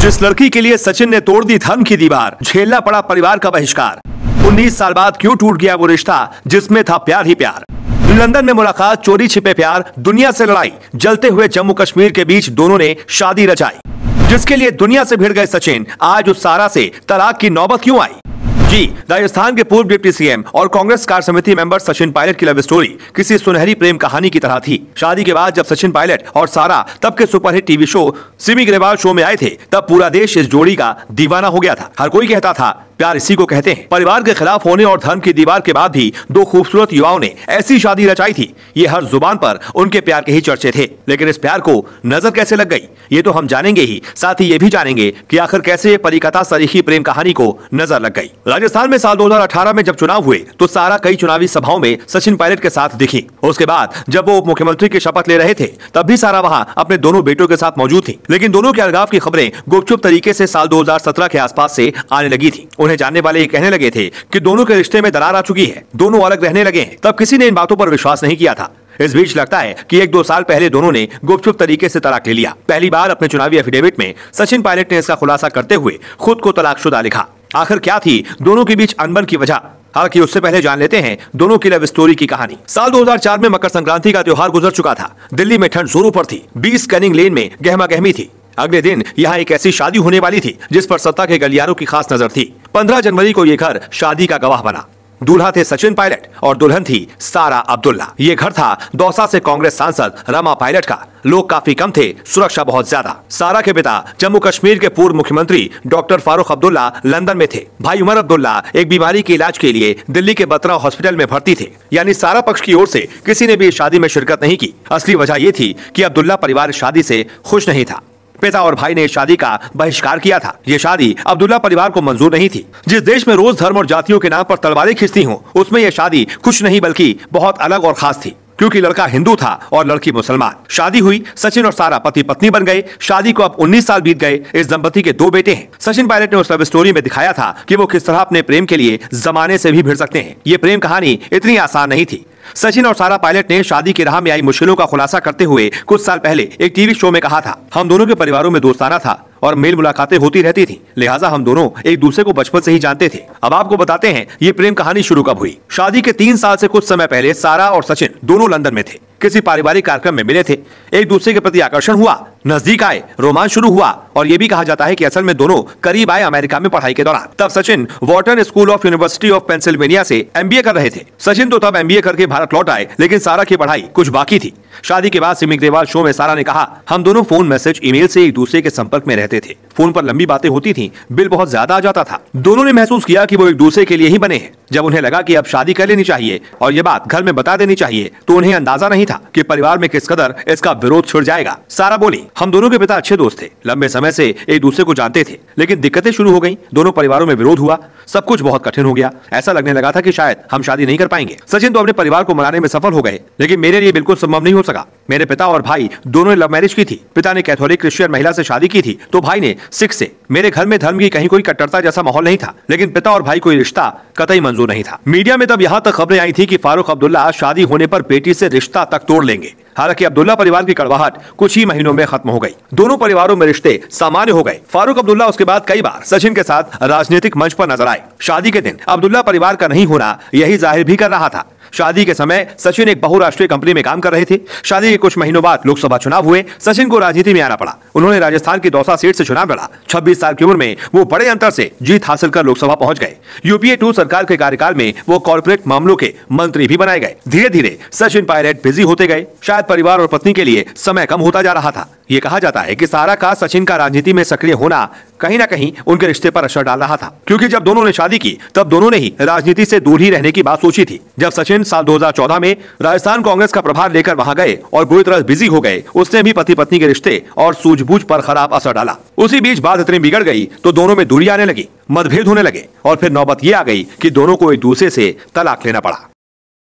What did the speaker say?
जिस लड़की के लिए सचिन ने तोड़ दी धर्म की दीवार झेलना पड़ा परिवार का बहिष्कार 19 साल बाद क्यों टूट गया वो रिश्ता जिसमें था प्यार ही प्यार लंदन में मुलाकात चोरी छिपे प्यार दुनिया से लड़ाई जलते हुए जम्मू कश्मीर के बीच दोनों ने शादी रचाई जिसके लिए दुनिया से भिड़ गए सचिन आज उस सारा से तलाक की नौबत क्यों आई जी राजस्थान के पूर्व डिप्टी सीएम और कांग्रेस कार्य समिति मेंबर सचिन पायलट की लव स्टोरी किसी सुनहरी प्रेम कहानी की तरह थी शादी के बाद जब सचिन पायलट और सारा तब के superhit TV show Simi Grewal show में आए थे तब पूरा देश इस जोड़ी का दीवाना हो गया था हर कोई कहता था प्यार इसी को कहते हैं परिवार के खिलाफ होने और धर्म की दीवार के बाद भी दो खूबसूरत युवाओं ने ऐसी शादी रचाई थी ये हर जुबान पर उनके प्यार के ही चर्चे थे लेकिन इस प्यार को नजर कैसे लग गई ये तो हम जानेंगे ही साथ ही ये भी जानेंगे की आखिर कैसे परिकथा सरीखी प्रेम कहानी को नजर लग गई राजस्थान में साल दो में जब चुनाव हुए तो सारा कई चुनावी सभाओं में सचिन पायलट के साथ दिखी उसके बाद जब वो उप मुख्यमंत्री की शपथ ले रहे थे तब भी सारा वहाँ अपने दोनों बेटों के साथ मौजूद थी लेकिन दोनों के अलगाव की खबरें गुपचुप तरीके ऐसी साल दो के आस से आने लगी थी उन्हें जानने वाले ये कहने लगे थे कि दोनों के रिश्ते में दरार आ चुकी है दोनों अलग रहने लगे हैं तब किसी ने इन बातों पर विश्वास नहीं किया था इस बीच लगता है कि एक दो साल पहले दोनों ने गुपचुप तरीके से तलाक ले लिया पहली बार अपने चुनावी एफिडेविट में सचिन पायलट ने इसका खुलासा करते हुए खुद को तलाकशुदा लिखा आखिर क्या थी दोनों के बीच अनबन की वजह हालांकि उससे पहले जान लेते हैं दोनों की लव स्टोरी की कहानी साल 2004 में मकर संक्रांति का त्योहार गुजर चुका था दिल्ली में ठंड जोरों पर थी बीस कनिंग लेन में गहमा गहमी थी अगले दिन यहाँ एक ऐसी शादी होने वाली थी जिस पर सत्ता के गलियारों की खास नजर थी पंद्रह जनवरी को ये घर शादी का गवाह बना दूल्हा थे सचिन पायलट और दुल्हन थी सारा अब्दुल्ला ये घर था दौसा से कांग्रेस सांसद रमा पायलट का लोग काफी कम थे सुरक्षा बहुत ज्यादा सारा के पिता जम्मू कश्मीर के पूर्व मुख्यमंत्री डॉक्टर फारूक अब्दुल्ला लंदन में थे भाई उमर अब्दुल्ला एक बीमारी के इलाज के लिए दिल्ली के बत्रा हॉस्पिटल में भर्ती थे यानी सारा पक्ष की ओर से किसी ने भी शादी में शिरकत नहीं की असली वजह ये थी की अब्दुल्ला परिवार शादी ऐसी खुश नहीं था पिता और भाई ने शादी का बहिष्कार किया था ये शादी अब्दुल्ला परिवार को मंजूर नहीं थी जिस देश में रोज धर्म और जातियों के नाम पर तलवारें खिंचती हूँ उसमें यह शादी कुछ नहीं बल्कि बहुत अलग और खास थी क्योंकि लड़का हिंदू था और लड़की मुसलमान शादी हुई सचिन और सारा पति पत्नी बन गए शादी को अब 19 साल बीत गए इस दंपति के दो बेटे हैं सचिन पायलट ने उस लव स्टोरी में दिखाया था कि वो किस तरह अपने प्रेम के लिए जमाने से भी भिड़ सकते हैं ये प्रेम कहानी इतनी आसान नहीं थी सचिन और सारा पायलट ने शादी की राह में आई मुश्किलों का खुलासा करते हुए कुछ साल पहले एक टीवी शो में कहा था हम दोनों के परिवारों में दोस्ताना था और मेल मुलाकातें होती रहती थी लिहाजा हम दोनों एक दूसरे को बचपन से ही जानते थे अब आपको बताते हैं ये प्रेम कहानी शुरू कब हुई शादी के तीन साल से कुछ समय पहले सारा और सचिन दोनों लंदन में थे किसी पारिवारिक कार्यक्रम में मिले थे एक दूसरे के प्रति आकर्षण हुआ नजदीक आए रोमांच शुरू हुआ और ये भी कहा जाता है कि असल में दोनों करीब आए अमेरिका में पढ़ाई के दौरान तब Sachin Wharton school of university of Pennsylvania से एमबीए कर रहे थे सचिन तो तब एमबीए करके भारत लौट आए लेकिन सारा की पढ़ाई कुछ बाकी थी शादी के बाद सिमी ग्रेवाल शो में सारा ने कहा हम दोनों फोन मैसेज ईमेल से एक दूसरे के संपर्क में रहते थे फोन पर लंबी बातें होती थी बिल बहुत ज्यादा आ जाता था दोनों ने महसूस किया की वो एक दूसरे के लिए ही बने हैं जब उन्हें लगा की अब शादी कर लेनी चाहिए और ये बात घर में बता देनी चाहिए तो उन्हें अंदाजा नहीं नहीं था कि परिवार में किस कदर इसका विरोध छिड़ जाएगा सारा बोली हम दोनों के पिता अच्छे दोस्त थे लंबे समय से एक दूसरे को जानते थे लेकिन दिक्कतें शुरू हो गयी दोनों परिवारों में विरोध हुआ सब कुछ बहुत कठिन हो गया ऐसा लगने लगा था की शायद हम शादी नहीं कर पाएंगे सचिन तो अपने परिवार को मनाने में सफल हो गए लेकिन मेरे लिए बिल्कुल संभव नहीं हो सका मेरे पिता और भाई दोनों ने लव मैरिज की थी पिता ने कैथोलिक क्रिश्चियन महिला ऐसी शादी की थी तो भाई ने सिख ऐसी मेरे घर में धर्म की कहीं कोई कट्टरता जैसा माहौल नहीं था लेकिन पिता और भाई कोई रिश्ता कतई मंजूर नहीं था मीडिया में तब यहाँ तक खबरें आई थी की फारूक अब्दुल्ला शादी होने पर बेटी से रिश्ता तक तक तोड़ लेंगे हालांकि अब्दुल्ला परिवार की कड़वाहट कुछ ही महीनों में खत्म हो गई दोनों परिवारों में रिश्ते सामान्य हो गए फारूक अब्दुल्ला उसके बाद कई बार सचिन के साथ राजनीतिक मंच पर नजर आए शादी के दिन अब्दुल्ला परिवार का नहीं होना यही जाहिर भी कर रहा था शादी के समय सचिन एक बहुराष्ट्रीय कंपनी में काम कर रहे थे शादी के कुछ महीनों बाद लोकसभा चुनाव हुए सचिन को राजनीति में आना पड़ा उन्होंने राजस्थान की दौसा सीट से चुनाव लड़ा छब्बीस साल की उम्र में वो बड़े अंतर से जीत हासिल कर लोकसभा पहुंच गए यूपीए टू सरकार के कार्यकाल में वो कॉर्पोरेट मामलों के मंत्री भी बनाए गए धीरे धीरे सचिन पायलट बिजी होते गए शायद परिवार और पत्नी के लिए समय कम होता जा रहा था ये कहा जाता है कि सारा का सचिन का राजनीति में सक्रिय होना कहीं ना कहीं उनके रिश्ते पर असर डाल रहा था क्योंकि जब दोनों ने शादी की तब दोनों ने ही राजनीति से दूर ही रहने की बात सोची थी जब सचिन साल 2014 में राजस्थान कांग्रेस का प्रभार लेकर वहां गए और बुरी तरह बिजी हो गए उसने भी पति पत्नी के रिश्ते और सूझबूझ पर खराब असर डाला उसी बीच बात इतनी बिगड़ गई तो दोनों में दूरी आने लगी मतभेद होने लगे और फिर नौबत ये आ गई की दोनों को एक दूसरे से तलाक लेना पड़ा